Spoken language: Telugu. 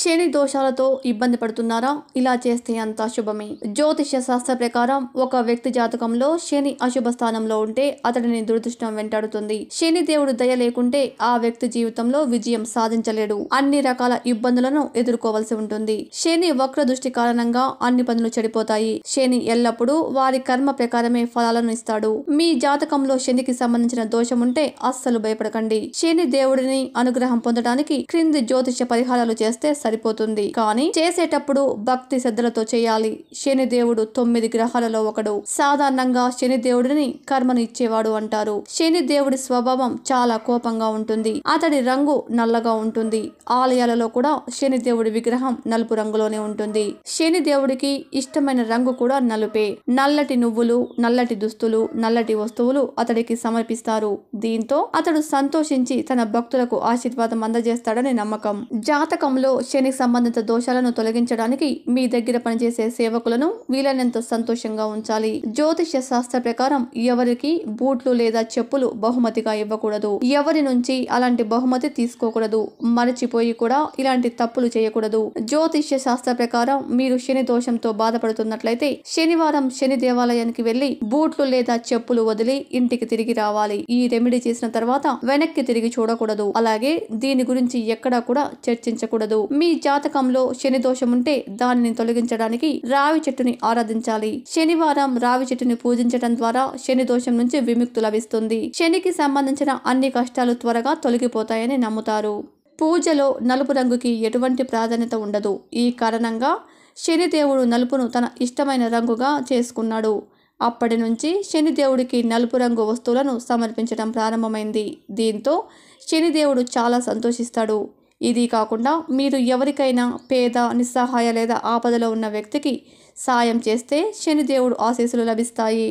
శని దోషాలతో ఇబ్బంది పడుతున్నారా ఇలా చేస్తే అంత శుభమే జ్యోతిష్య శాస్త్ర ప్రకారం ఒక వ్యక్తి జాతకంలో శని అశుభ స్థానంలో ఉంటే అతడిని దురదృష్టం వెంటాడుతుంది శని దేవుడు దయ లేకుంటే ఆ వ్యక్తి జీవితంలో విజయం సాధించలేడు అన్ని రకాల ఇబ్బందులను ఎదుర్కోవలసి ఉంటుంది శని వక్ర దృష్టి కారణంగా అన్ని పనులు చెడిపోతాయి శని ఎల్లప్పుడూ వారి కర్మ ప్రకారమే ఫలాలను ఇస్తాడు మీ జాతకంలో శనికి సంబంధించిన దోషం ఉంటే అస్సలు భయపడకండి శని దేవుడిని అనుగ్రహం పొందడానికి క్రింది జ్యోతిష్య పరిహారాలు చేస్తే సరిపోతుంది కానీ చేసేటప్పుడు భక్తి శ్రద్ధలతో చేయాలి శనిదేవుడు తొమ్మిది గ్రహాలలో ఒకడు సాధారణంగా శనిదేవుడిని కర్మను ఇచ్చేవాడు అంటారు శనిదేవుడి స్వభావం చాలా కోపంగా ఉంటుంది అతడి రంగు నల్లగా ఉంటుంది ఆలయాలలో కూడా శనిదేవుడి విగ్రహం నలుపు రంగులోనే ఉంటుంది శనిదేవుడికి ఇష్టమైన రంగు కూడా నలుపే నల్లటి నువ్వులు నల్లటి దుస్తులు నల్లటి వస్తువులు అతడికి సమర్పిస్తారు దీంతో అతడు సంతోషించి తన భక్తులకు ఆశీర్వాదం అందజేస్తాడని నమ్మకం జాతకంలో శనికి సంబంధిత దోషాలను తొలగించడానికి మీ దగ్గర పనిచేసే సేవకులను వీలైనంత సంతోషంగా ఉంచాలి జ్యోతిష్య శాస్త్ర ప్రకారం ఎవరికి బూట్లు లేదా చెప్పులు బహుమతిగా ఇవ్వకూడదు ఎవరి నుంచి అలాంటి బహుమతి తీసుకోకూడదు మరచిపోయి కూడా ఇలాంటి తప్పులు చేయకూడదు జ్యోతిష్య శాస్త్ర ప్రకారం మీరు శని దోషంతో బాధపడుతున్నట్లయితే శనివారం శని దేవాలయానికి వెళ్లి బూట్లు లేదా చెప్పులు వదిలి ఇంటికి తిరిగి రావాలి ఈ రెమెడీ చేసిన తర్వాత వెనక్కి తిరిగి చూడకూడదు అలాగే దీని గురించి ఎక్కడా కూడా చర్చించకూడదు మీ జాతకంలో శని దోషం ఉంటే దానిని తొలగించడానికి రావి చెట్టుని ఆరాధించాలి శనివారం రావి చెట్టుని పూజించడం ద్వారా శని దోషం నుంచి విముక్తి లభిస్తుంది శనికి సంబంధించిన అన్ని కష్టాలు త్వరగా తొలగిపోతాయని నమ్ముతారు పూజలో నలుపు రంగుకి ఎటువంటి ప్రాధాన్యత ఉండదు ఈ కారణంగా శనిదేవుడు నలుపును తన ఇష్టమైన రంగుగా చేసుకున్నాడు అప్పటి నుంచి శనిదేవుడికి నలుపు రంగు వస్తువులను సమర్పించడం ప్రారంభమైంది దీంతో శనిదేవుడు చాలా సంతోషిస్తాడు ఇది కాకుండా మీరు ఎవరికైనా పేద నిస్సహాయ లేదా ఆపదలో ఉన్న వ్యక్తికి సాయం చేస్తే శనిదేవుడు ఆశీస్సులు లభిస్తాయి